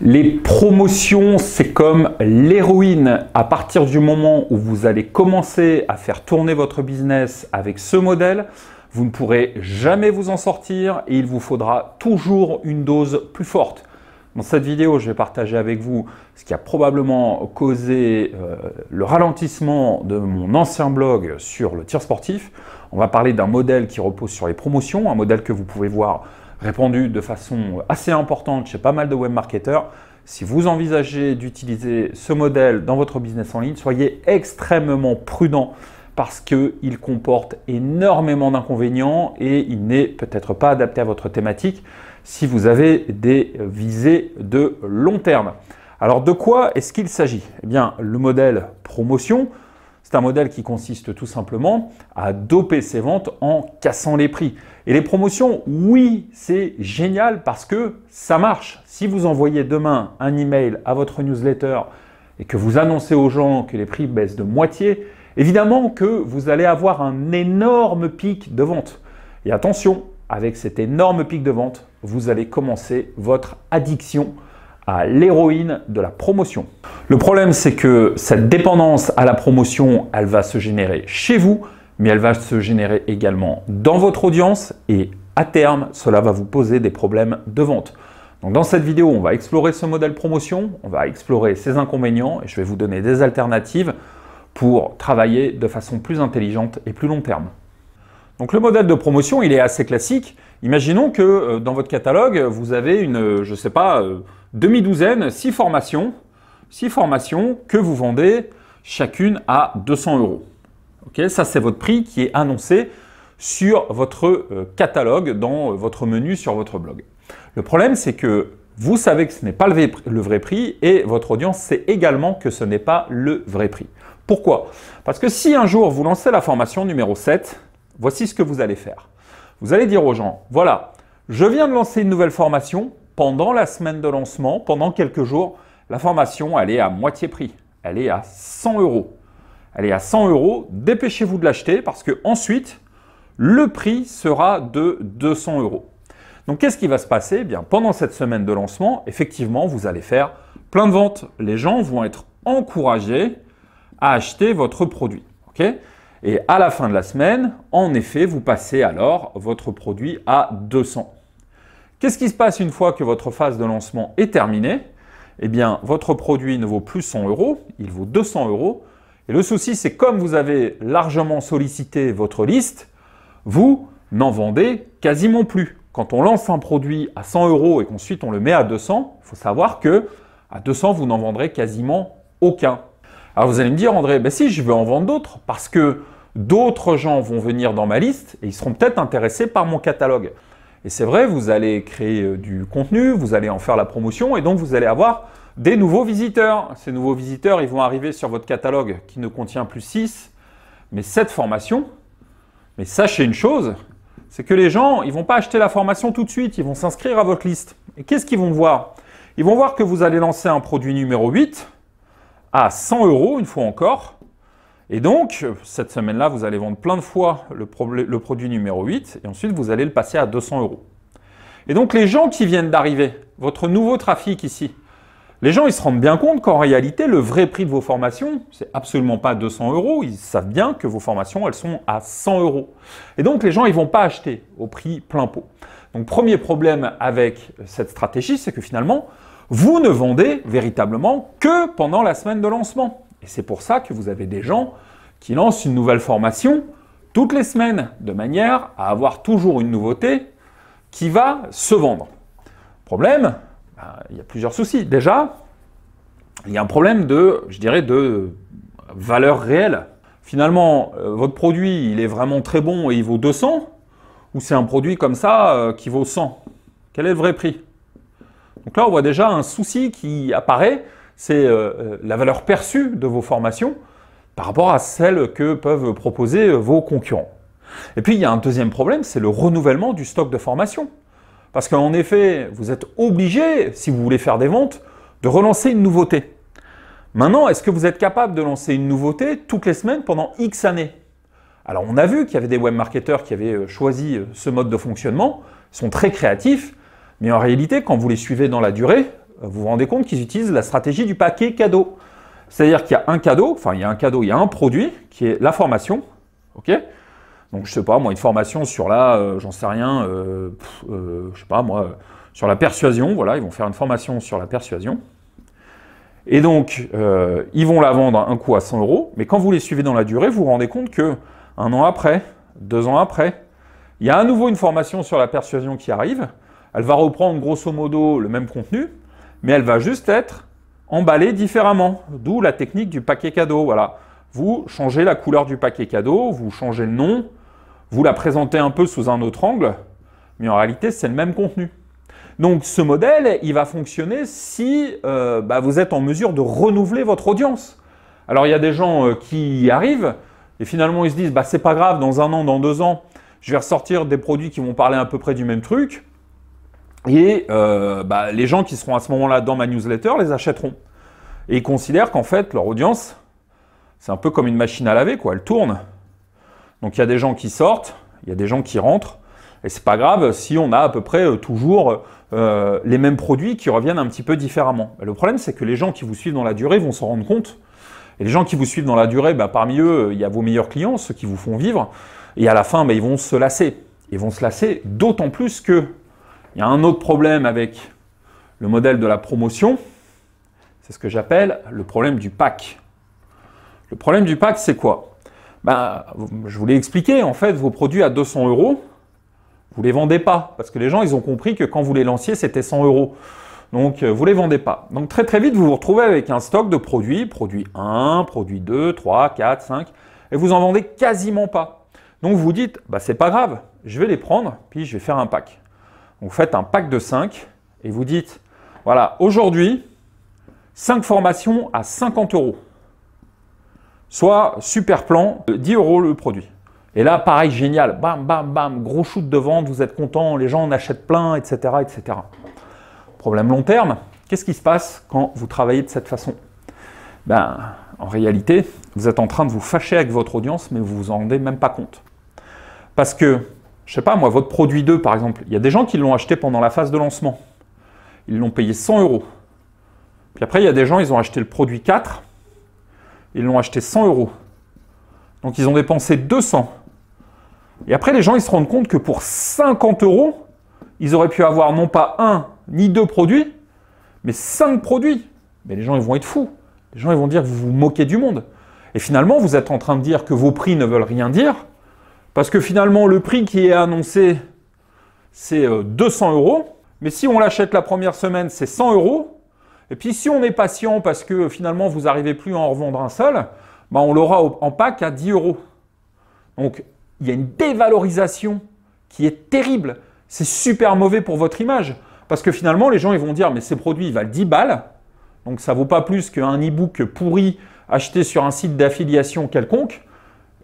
Les promotions, c'est comme l'héroïne. À partir du moment où vous allez commencer à faire tourner votre business avec ce modèle, vous ne pourrez jamais vous en sortir et il vous faudra toujours une dose plus forte. Dans cette vidéo, je vais partager avec vous ce qui a probablement causé euh, le ralentissement de mon ancien blog sur le tir sportif. On va parler d'un modèle qui repose sur les promotions, un modèle que vous pouvez voir répandu de façon assez importante chez pas mal de web marketeurs. Si vous envisagez d'utiliser ce modèle dans votre business en ligne, soyez extrêmement prudent parce qu'il comporte énormément d'inconvénients et il n'est peut-être pas adapté à votre thématique si vous avez des visées de long terme. Alors de quoi est-ce qu'il s'agit Eh bien, le modèle promotion, c'est un modèle qui consiste tout simplement à doper ses ventes en cassant les prix. Et les promotions, oui, c'est génial parce que ça marche. Si vous envoyez demain un email à votre newsletter et que vous annoncez aux gens que les prix baissent de moitié, évidemment que vous allez avoir un énorme pic de vente. Et attention, avec cet énorme pic de vente, vous allez commencer votre addiction à l'héroïne de la promotion. Le problème, c'est que cette dépendance à la promotion, elle va se générer chez vous, mais elle va se générer également dans votre audience et à terme, cela va vous poser des problèmes de vente. Donc dans cette vidéo, on va explorer ce modèle promotion, on va explorer ses inconvénients et je vais vous donner des alternatives pour travailler de façon plus intelligente et plus long terme. Donc le modèle de promotion, il est assez classique. Imaginons que euh, dans votre catalogue, vous avez une, je sais pas, euh, Demi-douzaine, six formations, six formations que vous vendez chacune à 200 euros. ça, c'est votre prix qui est annoncé sur votre euh, catalogue, dans votre menu, sur votre blog. Le problème, c'est que vous savez que ce n'est pas le vrai prix et votre audience sait également que ce n'est pas le vrai prix. Pourquoi Parce que si un jour vous lancez la formation numéro 7, voici ce que vous allez faire. Vous allez dire aux gens, voilà, je viens de lancer une nouvelle formation, pendant la semaine de lancement, pendant quelques jours, la formation, elle est à moitié prix. Elle est à 100 euros. Elle est à 100 euros. Dépêchez-vous de l'acheter parce que ensuite, le prix sera de 200 euros. Donc, qu'est-ce qui va se passer eh Bien, pendant cette semaine de lancement, effectivement, vous allez faire plein de ventes. Les gens vont être encouragés à acheter votre produit. Et à la fin de la semaine, en effet, vous passez alors votre produit à 200. Qu'est-ce qui se passe une fois que votre phase de lancement est terminée Eh bien, votre produit ne vaut plus 100 euros, il vaut 200 euros. Et le souci, c'est comme vous avez largement sollicité votre liste, vous n'en vendez quasiment plus. Quand on lance un produit à 100 euros et qu'ensuite on le met à 200, il faut savoir que à 200, vous n'en vendrez quasiment aucun. Alors vous allez me dire, André, ben si, je veux en vendre d'autres parce que d'autres gens vont venir dans ma liste et ils seront peut-être intéressés par mon catalogue. Et c'est vrai, vous allez créer euh, du contenu, vous allez en faire la promotion et donc vous allez avoir des nouveaux visiteurs. Ces nouveaux visiteurs, ils vont arriver sur votre catalogue qui ne contient plus 6, mais 7 formations. Mais sachez une chose, c'est que les gens, ils vont pas acheter la formation tout de suite, ils vont s'inscrire à votre liste. Et qu'est-ce qu'ils vont voir Ils vont voir que vous allez lancer un produit numéro 8 à 100 euros, une fois encore, et donc, cette semaine-là, vous allez vendre plein de fois le, produit numéro 8 et ensuite vous allez le passer à 200 euros. Et donc, les gens qui viennent d'arriver, votre nouveau trafic ici, les gens, ils se rendent bien compte qu'en réalité, le vrai prix de vos formations, ce n'est absolument pas 200 euros. Ils savent bien que vos formations, elles sont à 100 euros. Et donc, les gens, ils vont pas acheter au prix plein pot. Donc, premier problème avec cette stratégie, c'est que finalement, vous ne vendez véritablement que pendant la semaine de lancement. Et c'est pour ça que vous avez des gens qui lancent une nouvelle formation toutes les semaines, de manière à avoir toujours une nouveauté qui va se vendre. Problème, ben, il y a plusieurs soucis. Déjà, il y a un problème de, je dirais, de valeur réelle. Finalement, euh, votre produit, il est vraiment très bon et il vaut 200, ou c'est un produit comme ça euh, qui vaut 100 Quel est le vrai prix Donc là, on voit déjà un souci qui apparaît c'est euh, euh, la valeur perçue de vos formations par rapport à celles que peuvent proposer euh, vos concurrents. Et puis il y a un deuxième problème, c'est le renouvellement du stock de formation. Parce qu'en effet, vous êtes obligé, si vous voulez faire des ventes, de relancer une nouveauté. Maintenant, est-ce que vous êtes capable de lancer une nouveauté toutes les semaines pendant X années Alors on a vu qu'il y avait des webmarketeurs qui avaient choisi ce mode de fonctionnement, sont très créatifs, mais en réalité, quand vous les suivez dans la durée, euh, vous vous rendez compte qu'ils utilisent la stratégie du paquet cadeau. C'est-à-dire qu'il y a un cadeau, enfin il y a un cadeau, il y a un produit qui est la formation, ok Donc je sais pas, moi une formation sur la, euh, j'en sais rien, euh, je sais pas moi, sur la persuasion, voilà, ils vont faire une formation sur la persuasion. Et donc ils vont la vendre un coup à 100 euros, mais quand vous les suivez dans la durée, vous vous rendez compte que un an après, deux ans après, il y a à nouveau une formation sur la persuasion qui arrive. Elle va reprendre grosso modo le même contenu, mais elle va juste être emballée différemment. D'où la technique du paquet cadeau. Voilà. Vous changez la couleur du paquet cadeau, vous changez le nom, vous la présentez un peu sous un autre angle, mais en réalité, c'est le même contenu. Donc ce modèle, il va fonctionner si euh, bah, vous êtes en mesure de renouveler votre audience. Alors il y a des gens euh, qui y arrivent et finalement ils se disent bah c'est pas grave, dans un an, dans deux ans, je vais ressortir des produits qui vont parler à peu près du même truc. Et euh, bah, les gens qui seront à ce moment-là dans ma newsletter les achèteront. Et ils considèrent qu'en fait, leur audience, c'est un peu comme une machine à laver, quoi. Elle tourne. Donc il y a des gens qui sortent, il y a des gens qui rentrent. Et c'est pas grave si on a à peu près euh, toujours euh, les mêmes produits qui reviennent un petit peu différemment. le problème, c'est que les gens qui vous suivent dans la durée vont s'en rendre compte. Et les gens qui vous suivent dans la durée, bah, parmi eux, il y a vos meilleurs clients, ceux qui vous font vivre. Et à la fin, bah, ils vont se lasser. Ils vont se lasser d'autant plus que il y a un autre problème avec le modèle de la promotion, c'est ce que j'appelle le problème du pack. Le problème du pack, c'est quoi ben, Je vous l'ai expliqué, en fait, vos produits à 200 euros, vous ne les vendez pas, parce que les gens, ils ont compris que quand vous les lanciez, c'était 100 euros. Donc, euh, vous ne les vendez pas. Donc, très très vite, vous vous retrouvez avec un stock de produits, produit 1, produit 2, 3, 4, 5, et vous en vendez quasiment pas. Donc, vous dites, bah, c'est pas grave, je vais les prendre, puis je vais faire un pack. Vous faites un pack de 5 et vous dites, voilà, aujourd'hui, 5 formations à 50 euros. Soit super plan, 10 euh, euros le produit. Et là, pareil, génial, bam, bam, bam, gros shoot de vente, vous êtes content, les gens en achètent plein, etc. etc. Problème long terme, qu'est-ce qui se passe quand vous travaillez de cette façon ben, En réalité, vous êtes en train de vous fâcher avec votre audience, mais vous vous en rendez même pas compte. Parce que je sais pas moi, votre produit 2 par exemple, il y a des gens qui l'ont acheté pendant la phase de lancement. Ils l'ont payé 100 euros. Puis après, il y a des gens, ils ont acheté le produit 4, ils l'ont acheté 100 euros. Donc ils ont dépensé 200. Et après, les gens, ils se rendent compte que pour 50 euros, ils auraient pu avoir non pas un ni deux produits, mais cinq produits. Mais les gens, ils vont être fous. Les gens, ils vont dire que vous vous moquez du monde. Et finalement, vous êtes en train de dire que vos prix ne veulent rien dire, parce que finalement, le prix qui est annoncé, c'est 200 euh, euros. Mais si on l'achète la première semaine, c'est 100 euros. Et puis si on est patient parce que finalement, vous n'arrivez plus à en revendre un seul, ben, on l'aura en pack à 10 euros. Donc, il y a une dévalorisation qui est terrible. C'est super mauvais pour votre image. Parce que finalement, les gens ils vont dire, mais ces produits, ils valent 10 balles. Donc ça ne vaut pas plus qu'un e-book pourri acheté sur un site d'affiliation quelconque.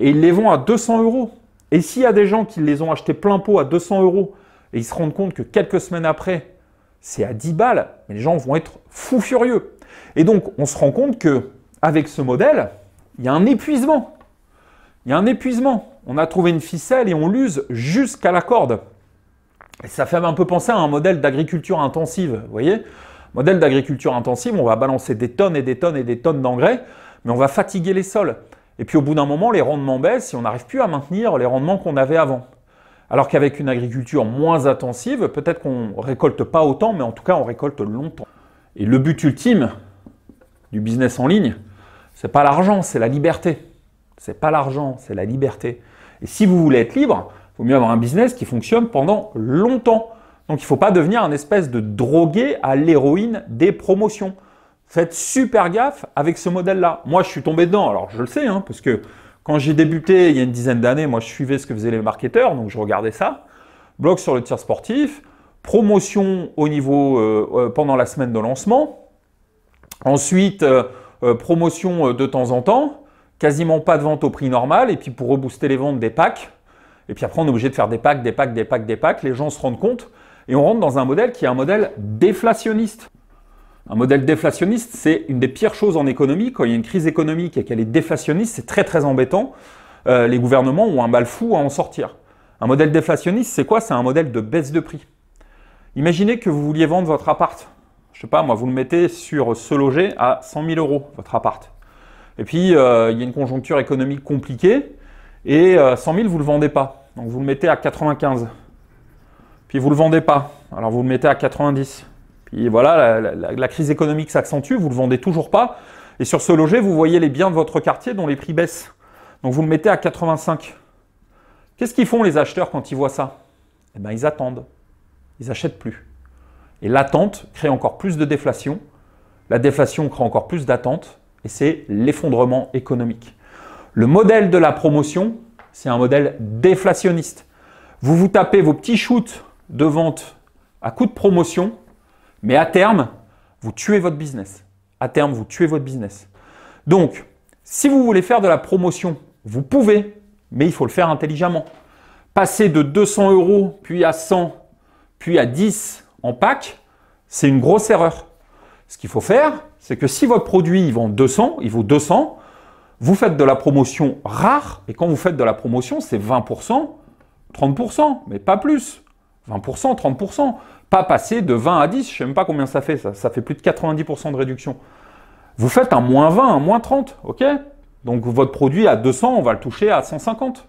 Et ils les vendent à 200 euros. Et s'il y a des gens qui les ont achetés plein pot à 200 euros et ils se rendent compte que quelques semaines après, c'est à 10 balles, les gens vont être fous furieux. Et donc, on se rend compte que avec ce modèle, il y a un épuisement. Il y a un épuisement. On a trouvé une ficelle et on l'use jusqu'à la corde. Et ça fait un peu penser à un modèle d'agriculture intensive, vous voyez Modèle d'agriculture intensive, on va balancer des tonnes et des tonnes et des tonnes d'engrais, mais on va fatiguer les sols. Et puis au bout d'un moment, les rendements baissent et on n'arrive plus à maintenir les rendements qu'on avait avant. Alors qu'avec une agriculture moins intensive, peut-être qu'on récolte pas autant, mais en tout cas on récolte longtemps. Et le but ultime du business en ligne, c'est pas l'argent, c'est la liberté. C'est pas l'argent, c'est la liberté. Et si vous voulez être libre, il vaut mieux avoir un business qui fonctionne pendant longtemps. Donc il ne faut pas devenir un espèce de drogué à l'héroïne des promotions. Faites super gaffe avec ce modèle-là. Moi, je suis tombé dedans. Alors, je le sais, hein, parce que quand j'ai débuté il y a une dizaine d'années, moi, je suivais ce que faisaient les marketeurs, donc je regardais ça. Blog sur le tir sportif, promotion au niveau euh, euh, pendant la semaine de lancement. Ensuite, euh, promotion de temps en temps, quasiment pas de vente au prix normal, et puis pour rebooster les ventes, des packs. Et puis après, on est obligé de faire des packs, des packs, des packs, des packs. Les gens se rendent compte et on rentre dans un modèle qui est un modèle déflationniste. Un modèle déflationniste, c'est une des pires choses en économie. Quand il y a une crise économique et qu'elle est déflationniste, c'est très très embêtant. Euh, les gouvernements ont un mal fou à en sortir. Un modèle déflationniste, c'est quoi C'est un modèle de baisse de prix. Imaginez que vous vouliez vendre votre appart. Je sais pas, moi, vous le mettez sur ce loger à 100 000 euros, votre appart. Et puis, euh, il y a une conjoncture économique compliquée et 100 euh, 000, vous ne le vendez pas. Donc, vous le mettez à 95. Puis, vous ne le vendez pas. Alors, vous le mettez à 90. Et voilà, la, crise économique s'accentue, vous ne le vendez toujours pas. Et sur ce loger, vous voyez les biens de votre quartier dont les prix baissent. Donc vous le mettez à 85. Qu'est-ce qu'ils font les acheteurs quand ils voient ça Eh bien, ils attendent. Ils n'achètent plus. Et l'attente crée encore plus de déflation. La déflation crée encore plus d'attente. Et c'est l'effondrement économique. Le modèle de la promotion, c'est un modèle déflationniste. Vous vous tapez vos petits shoots de vente à coup de promotion mais à terme, vous tuez votre business. À terme, vous tuez votre business. Donc, si vous voulez faire de la promotion, vous pouvez, mais il faut le faire intelligemment. Passer de 200 euros, puis à 100, puis à 10 en pack, c'est une grosse erreur. Ce qu'il faut faire, c'est que si votre produit il vend 200, il vaut 200, vous faites de la promotion rare, et quand vous faites de la promotion, c'est 20%, 30%, mais pas plus. 20%, 30% pas passer de 20 à 10, je ne sais même pas combien ça fait, ça, ça fait plus de 90% de réduction. Vous faites un moins 20, un moins 30, ok Donc votre produit à 200, on va le toucher à 150.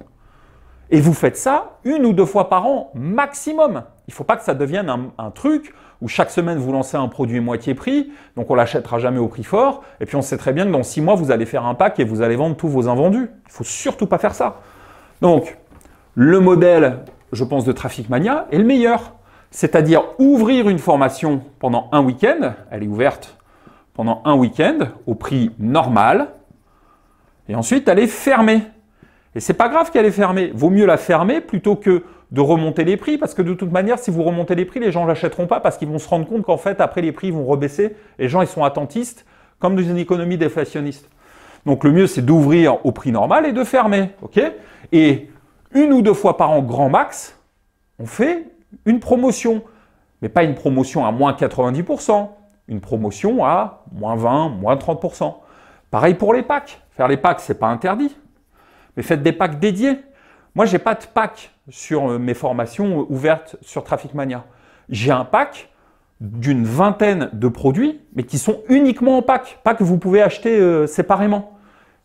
Et vous faites ça une ou deux fois par an maximum. Il ne faut pas que ça devienne un, truc où chaque semaine vous lancez un produit moitié prix, donc on l'achètera jamais au prix fort, et puis on sait très bien que dans six mois vous allez faire un pack et vous allez vendre tous vos invendus. Il faut surtout pas faire ça. Donc le modèle, je pense, de Traffic Mania est le meilleur c'est-à-dire ouvrir une formation pendant un week-end, elle est ouverte pendant un week-end au prix normal, et ensuite elle est fermée. Et c'est pas grave qu'elle est fermée, vaut mieux la fermer plutôt que de remonter les prix, parce que de toute manière, si vous remontez les prix, les gens ne l'achèteront pas parce qu'ils vont se rendre compte qu'en fait, après, les prix vont rebaisser. Les gens, ils sont attentistes, comme dans une économie déflationniste. Donc le mieux, c'est d'ouvrir au prix normal et de fermer. ok et une ou deux fois par an, grand max, on fait une promotion, mais pas une promotion à moins 90%, une promotion à moins 20, moins 30%. Pareil pour les packs. Faire les packs, c'est pas interdit, mais faites des packs dédiés. Moi, j'ai pas de pack sur euh, mes formations euh, ouvertes sur Traffic Mania. J'ai un pack d'une vingtaine de produits, mais qui sont uniquement en pack, pas que vous pouvez acheter euh, séparément.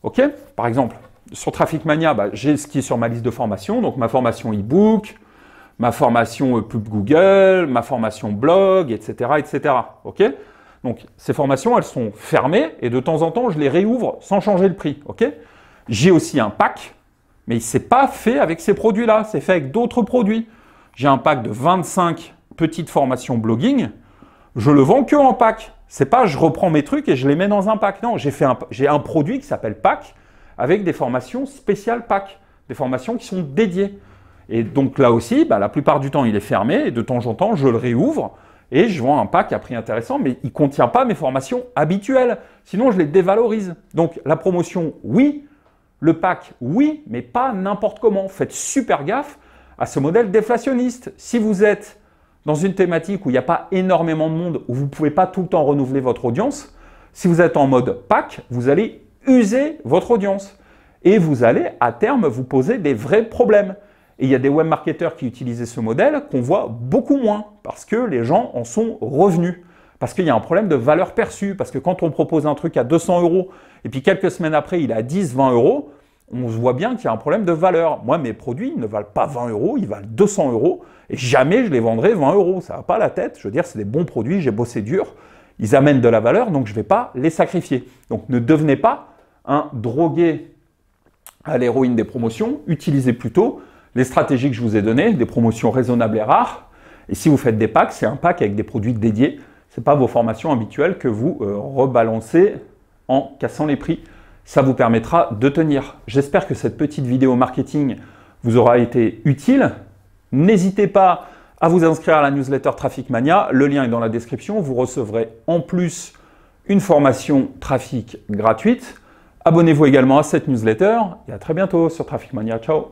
Ok Par exemple, sur Traffic Mania, bah, j'ai ce qui est sur ma liste de formation, donc ma formation e-book, ma formation euh, pub Google, ma formation blog, etc., etc. Ok Donc ces formations, elles sont fermées et de temps en temps, je les réouvre sans changer le prix. Ok J'ai aussi un pack, mais s'est pas fait avec ces produits-là, c'est fait avec d'autres produits. J'ai un pack de 25 petites formations blogging. Je le vends que en pack. C'est pas je reprends mes trucs et je les mets dans un pack. Non, j'ai un, j'ai un produit qui s'appelle pack avec des formations spéciales pack, des formations qui sont dédiées. Et donc là aussi, bah, la plupart du temps, il est fermé, et de temps en temps, je le réouvre, et je vois un pack à prix intéressant, mais il ne contient pas mes formations habituelles. Sinon, je les dévalorise. Donc la promotion, oui. Le pack, oui, mais pas n'importe comment. Faites super gaffe à ce modèle déflationniste. Si vous êtes dans une thématique où il n'y a pas énormément de monde, où vous ne pouvez pas tout le temps renouveler votre audience, si vous êtes en mode pack, vous allez user votre audience. Et vous allez, à terme, vous poser des vrais problèmes. Et il y a des web-marketeurs qui utilisaient ce modèle qu'on voit beaucoup moins parce que les gens en sont revenus. Parce qu'il y a un problème de valeur perçue. Parce que quand on propose un truc à 200 euros et puis quelques semaines après il est à 10, 20 euros, on se voit bien qu'il y a un problème de valeur. Moi, mes produits ne valent pas 20 euros, ils valent 200 euros et jamais je les vendrai 20 euros. Ça va pas la tête. Je veux dire, c'est des bons produits, j'ai bossé dur, ils amènent de la valeur, donc je ne vais pas les sacrifier. Donc ne devenez pas un drogué à l'héroïne des promotions, utilisez plutôt les stratégies que je vous ai données, des promotions raisonnables et rares. Et si vous faites des packs, c'est un pack avec des produits dédiés. Ce n'est pas vos formations habituelles que vous euh, rebalancez en cassant les prix. Ça vous permettra de tenir. J'espère que cette petite vidéo marketing vous aura été utile. N'hésitez pas à vous inscrire à la newsletter Traffic Mania. Le lien est dans la description. Vous recevrez en plus une formation Trafic gratuite. Abonnez-vous également à cette newsletter et à très bientôt sur Traffic Mania. Ciao